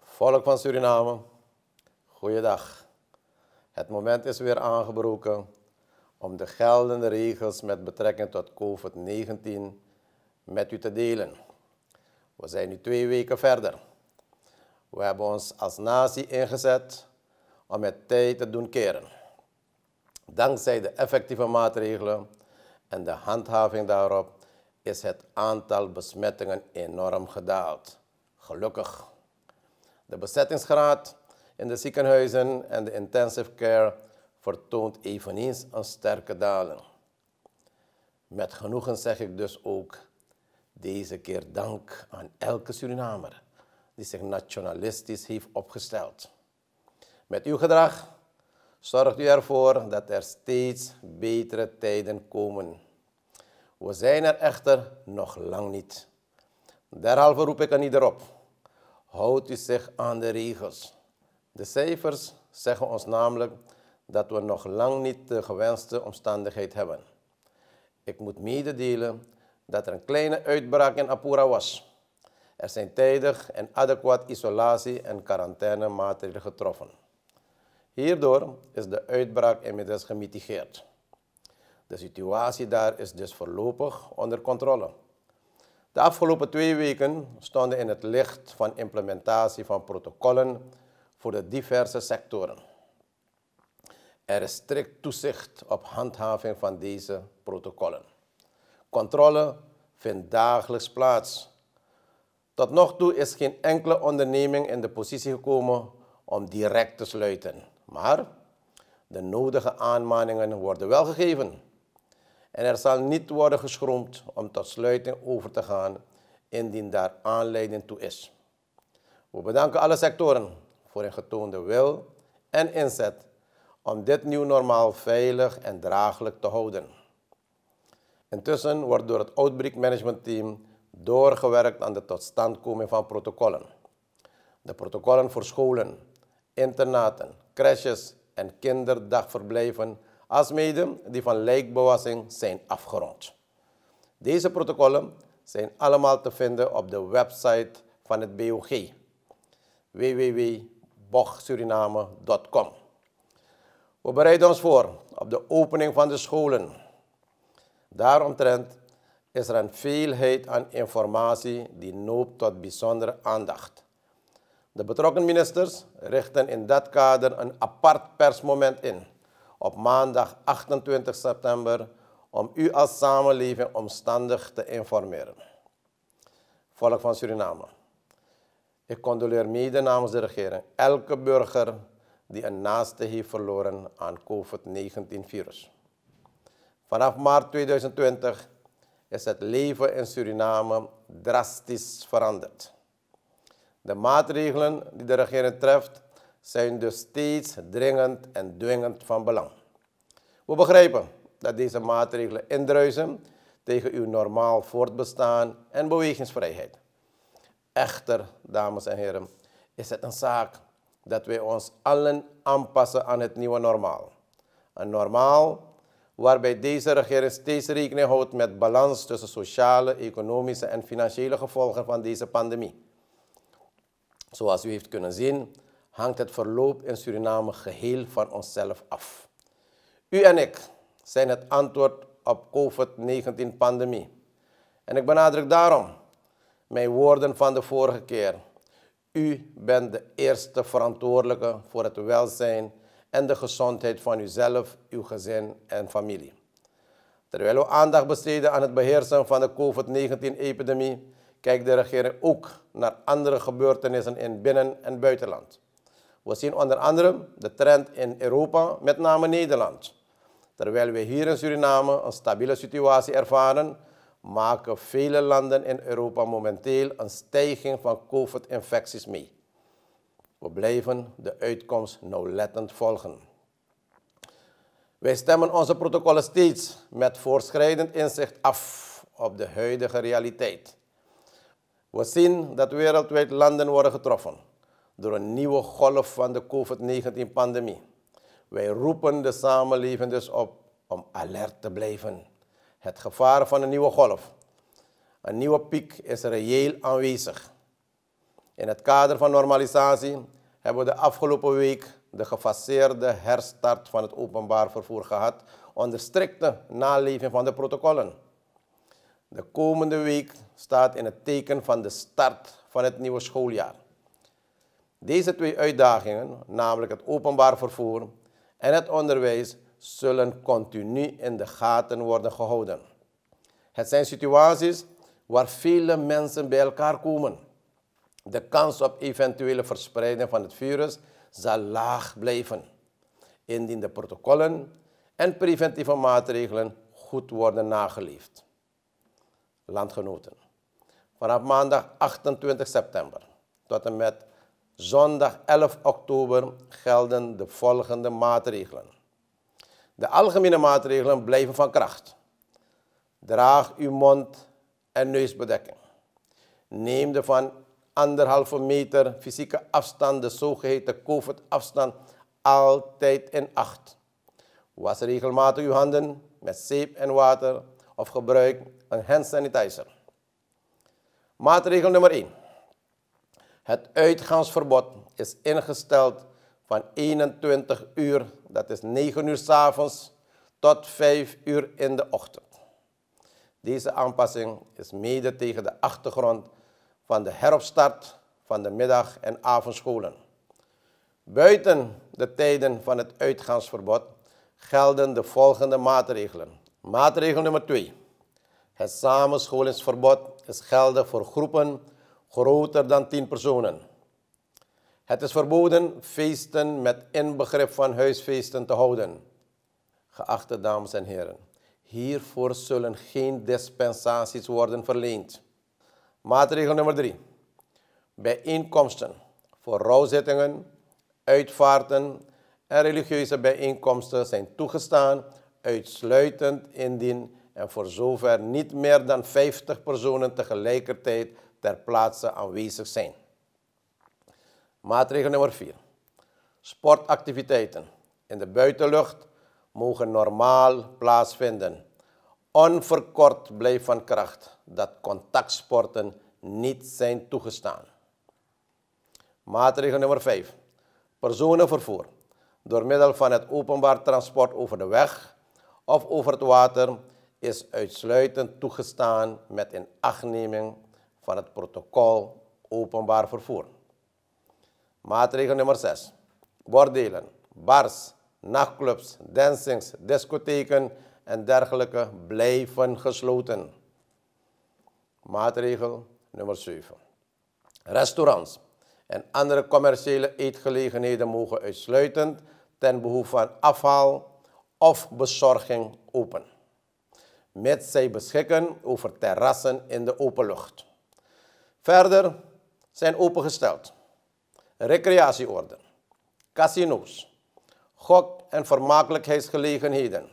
Volk van Suriname, goeiedag. Het moment is weer aangebroken om de geldende regels met betrekking tot COVID-19 met u te delen. We zijn nu twee weken verder. We hebben ons als natie ingezet om het tijd te doen keren. Dankzij de effectieve maatregelen en de handhaving daarop is het aantal besmettingen enorm gedaald. Gelukkig. De bezettingsgraad in de ziekenhuizen en de intensive care vertoont eveneens een sterke daling. Met genoegen zeg ik dus ook deze keer dank aan elke Surinamer die zich nationalistisch heeft opgesteld. Met uw gedrag Zorgt u ervoor dat er steeds betere tijden komen. We zijn er echter nog lang niet. Derhalve roep ik aan ieder op. Houdt u zich aan de regels. De cijfers zeggen ons namelijk dat we nog lang niet de gewenste omstandigheid hebben. Ik moet mededelen dat er een kleine uitbraak in Apura was. Er zijn tijdig en adequaat isolatie- en quarantainemaatregelen getroffen. Hierdoor is de uitbraak inmiddels gemitigeerd. De situatie daar is dus voorlopig onder controle. De afgelopen twee weken stonden in het licht van implementatie van protocollen voor de diverse sectoren. Er is strikt toezicht op handhaving van deze protocollen. Controle vindt dagelijks plaats. Tot nog toe is geen enkele onderneming in de positie gekomen om direct te sluiten. Maar de nodige aanmaningen worden wel gegeven. En er zal niet worden geschroomd om tot sluiting over te gaan indien daar aanleiding toe is. We bedanken alle sectoren voor hun getoonde wil en inzet om dit nieuw normaal veilig en draaglijk te houden. Intussen wordt door het Outbreak Management Team doorgewerkt aan de totstandkoming van protocollen. De protocollen voor scholen, internaten, crashes en kinderdagverblijven, alsmede die van lijkbewassing zijn afgerond. Deze protocollen zijn allemaal te vinden op de website van het BOG www.bogsuriname.com. We bereiden ons voor op de opening van de scholen. Daaromtrent is er een veelheid aan informatie die noopt tot bijzondere aandacht. De betrokken ministers richten in dat kader een apart persmoment in op maandag 28 september om u als samenleving omstandig te informeren. Volk van Suriname, ik condoleer mede namens de regering elke burger die een naaste heeft verloren aan COVID-19-virus. Vanaf maart 2020 is het leven in Suriname drastisch veranderd. De maatregelen die de regering treft zijn dus steeds dringend en dwingend van belang. We begrijpen dat deze maatregelen indruisen tegen uw normaal voortbestaan en bewegingsvrijheid. Echter, dames en heren, is het een zaak dat wij ons allen aanpassen aan het nieuwe normaal. Een normaal waarbij deze regering steeds rekening houdt met balans tussen sociale, economische en financiële gevolgen van deze pandemie. Zoals u heeft kunnen zien, hangt het verloop in Suriname geheel van onszelf af. U en ik zijn het antwoord op COVID-19-pandemie. En ik benadruk daarom mijn woorden van de vorige keer. U bent de eerste verantwoordelijke voor het welzijn en de gezondheid van uzelf, uw gezin en familie. Terwijl we aandacht besteden aan het beheersen van de COVID-19-epidemie, kijkt de regering ook naar andere gebeurtenissen in binnen- en buitenland. We zien onder andere de trend in Europa, met name Nederland. Terwijl we hier in Suriname een stabiele situatie ervaren, maken vele landen in Europa momenteel een stijging van COVID-infecties mee. We blijven de uitkomst nauwlettend volgen. Wij stemmen onze protocollen steeds met voorschrijdend inzicht af op de huidige realiteit. We zien dat wereldwijd landen worden getroffen door een nieuwe golf van de COVID-19-pandemie. Wij roepen de samenleving dus op om alert te blijven. Het gevaar van een nieuwe golf, een nieuwe piek, is reëel aanwezig. In het kader van normalisatie hebben we de afgelopen week de gefaseerde herstart van het openbaar vervoer gehad onder strikte naleving van de protocollen de komende week staat in het teken van de start van het nieuwe schooljaar. Deze twee uitdagingen, namelijk het openbaar vervoer en het onderwijs, zullen continu in de gaten worden gehouden. Het zijn situaties waar vele mensen bij elkaar komen. De kans op eventuele verspreiding van het virus zal laag blijven, indien de protocollen en preventieve maatregelen goed worden nageleefd landgenoten. Vanaf maandag 28 september tot en met zondag 11 oktober gelden de volgende maatregelen. De algemene maatregelen blijven van kracht. Draag uw mond- en neusbedekking. Neem de van anderhalve meter fysieke afstand, de zogeheten COVID-afstand, altijd in acht. Was regelmatig uw handen met zeep en water of gebruik een hand sanitizer. Maatregel nummer 1. Het uitgaansverbod is ingesteld van 21 uur, dat is 9 uur s avonds, tot 5 uur in de ochtend. Deze aanpassing is mede tegen de achtergrond van de heropstart van de middag- en avondscholen. Buiten de tijden van het uitgaansverbod gelden de volgende maatregelen. Maatregel nummer 2. Het samenscholingsverbod is geldig voor groepen groter dan 10 personen. Het is verboden feesten met inbegrip van huisfeesten te houden. Geachte dames en heren, hiervoor zullen geen dispensaties worden verleend. Maatregel nummer 3. Bijeenkomsten voor rouwzittingen, uitvaarten en religieuze bijeenkomsten zijn toegestaan uitsluitend indien en voor zover niet meer dan 50 personen tegelijkertijd ter plaatse aanwezig zijn. Maatregel nummer 4. Sportactiviteiten in de buitenlucht mogen normaal plaatsvinden. Onverkort blijf van kracht dat contactsporten niet zijn toegestaan. Maatregel nummer 5. Personenvervoer door middel van het openbaar transport over de weg of over het water is uitsluitend toegestaan met achtneming van het protocol openbaar vervoer. Maatregel nummer 6. Bordelen, bars, nachtclubs, dansings, discotheken en dergelijke blijven gesloten. Maatregel nummer 7. Restaurants en andere commerciële eetgelegenheden mogen uitsluitend ten behoeve van afhaal of bezorging open, met zij beschikken over terrassen in de open lucht. Verder zijn opengesteld recreatieorden, casino's, gok- en vermakelijkheidsgelegenheden,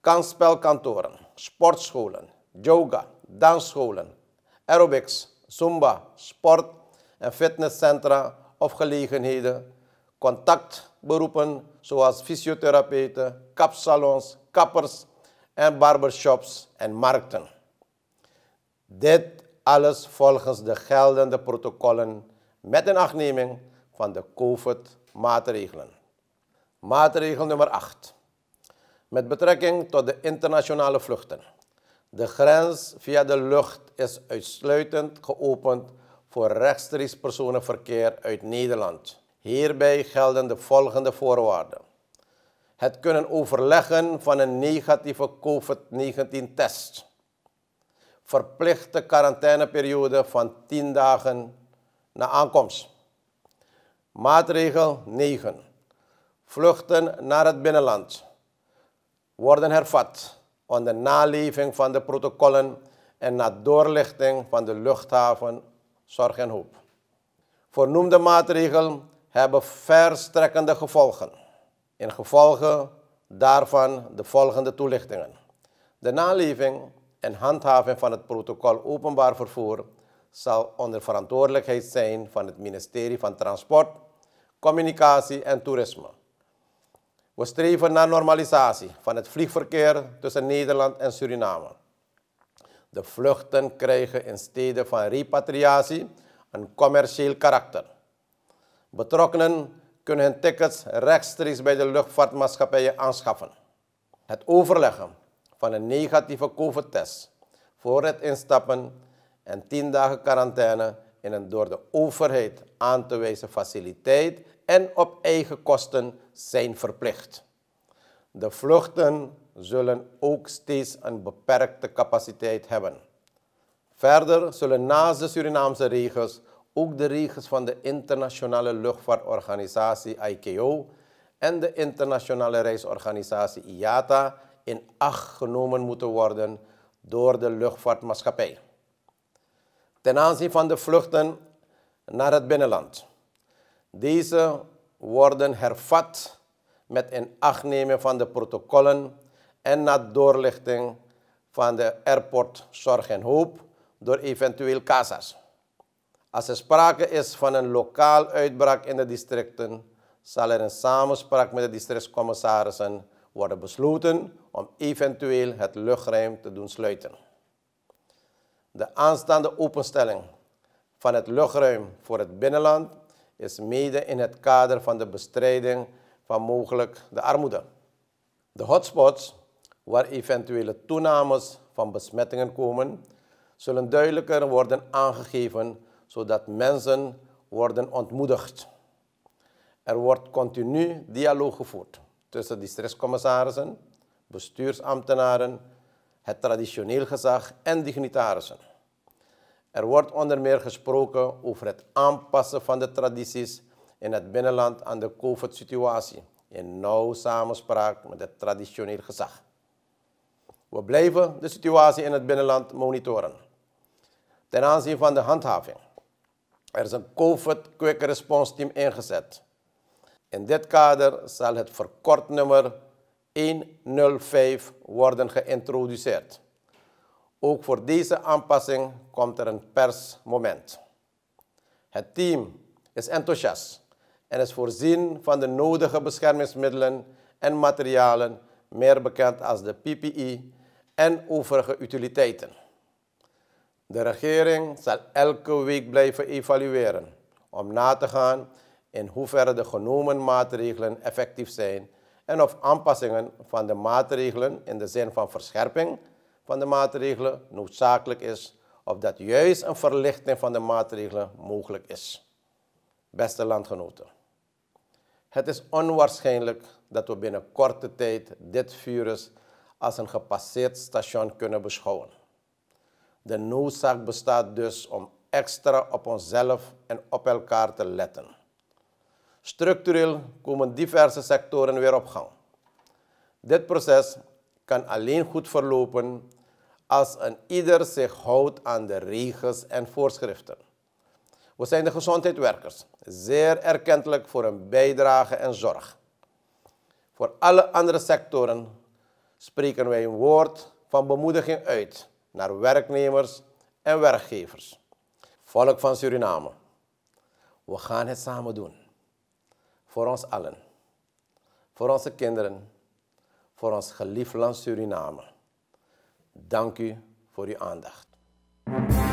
kansspelkantoren, sportscholen, yoga, dansscholen, aerobics, zumba, sport- en fitnesscentra of gelegenheden contactberoepen zoals fysiotherapeuten, kapsalons, kappers en barbershops en markten. Dit alles volgens de geldende protocollen met een achtneming van de COVID-maatregelen. Maatregel nummer 8. Met betrekking tot de internationale vluchten. De grens via de lucht is uitsluitend geopend voor rechtstreeks personenverkeer uit Nederland. Hierbij gelden de volgende voorwaarden. Het kunnen overleggen van een negatieve COVID-19-test. Verplichte quarantaineperiode van 10 dagen na aankomst. Maatregel 9. Vluchten naar het binnenland worden hervat onder naleving van de protocollen en na doorlichting van de luchthaven Zorg en Hoop. Vernoemde maatregel hebben verstrekkende gevolgen. In gevolgen daarvan de volgende toelichtingen. De naleving en handhaving van het protocol openbaar vervoer zal onder verantwoordelijkheid zijn van het ministerie van Transport, Communicatie en Toerisme. We streven naar normalisatie van het vliegverkeer tussen Nederland en Suriname. De vluchten krijgen in steden van repatriatie een commercieel karakter. Betrokkenen kunnen hun tickets rechtstreeks bij de luchtvaartmaatschappijen aanschaffen. Het overleggen van een negatieve COVID-test voor het instappen en 10 dagen quarantaine in een door de overheid aan te wijzen faciliteit en op eigen kosten zijn verplicht. De vluchten zullen ook steeds een beperkte capaciteit hebben. Verder zullen naast de Surinaamse regels ook de regels van de Internationale Luchtvaartorganisatie ICAO en de Internationale Reisorganisatie IATA in acht genomen moeten worden door de luchtvaartmaatschappij. Ten aanzien van de vluchten naar het binnenland. Deze worden hervat met in acht nemen van de protocollen en na doorlichting van de airport Zorg en Hoop door eventueel CASA's. Als er sprake is van een lokaal uitbraak in de districten, zal er een samenspraak met de districtscommissarissen worden besloten om eventueel het luchtruim te doen sluiten. De aanstaande openstelling van het luchtruim voor het binnenland is mede in het kader van de bestrijding van mogelijk de armoede. De hotspots, waar eventuele toenames van besmettingen komen, zullen duidelijker worden aangegeven zodat mensen worden ontmoedigd. Er wordt continu dialoog gevoerd tussen die bestuursambtenaren, het traditioneel gezag en dignitarissen. Er wordt onder meer gesproken over het aanpassen van de tradities in het binnenland aan de COVID-situatie, in nauw samenspraak met het traditioneel gezag. We blijven de situatie in het binnenland monitoren. Ten aanzien van de handhaving er is een COVID Quick Response Team ingezet. In dit kader zal het verkort nummer 105 worden geïntroduceerd. Ook voor deze aanpassing komt er een persmoment. Het team is enthousiast en is voorzien van de nodige beschermingsmiddelen en materialen, meer bekend als de PPE en overige utiliteiten. De regering zal elke week blijven evalueren om na te gaan in hoeverre de genomen maatregelen effectief zijn en of aanpassingen van de maatregelen in de zin van verscherping van de maatregelen noodzakelijk is of dat juist een verlichting van de maatregelen mogelijk is. Beste landgenoten, het is onwaarschijnlijk dat we binnen korte tijd dit virus als een gepasseerd station kunnen beschouwen. De noodzaak bestaat dus om extra op onszelf en op elkaar te letten. Structureel komen diverse sectoren weer op gang. Dit proces kan alleen goed verlopen als een ieder zich houdt aan de regels en voorschriften. We zijn de gezondheidswerkers zeer erkentelijk voor hun bijdrage en zorg. Voor alle andere sectoren spreken wij een woord van bemoediging uit naar werknemers en werkgevers. Volk van Suriname, we gaan het samen doen. Voor ons allen, voor onze kinderen, voor ons geliefde land Suriname. Dank u voor uw aandacht.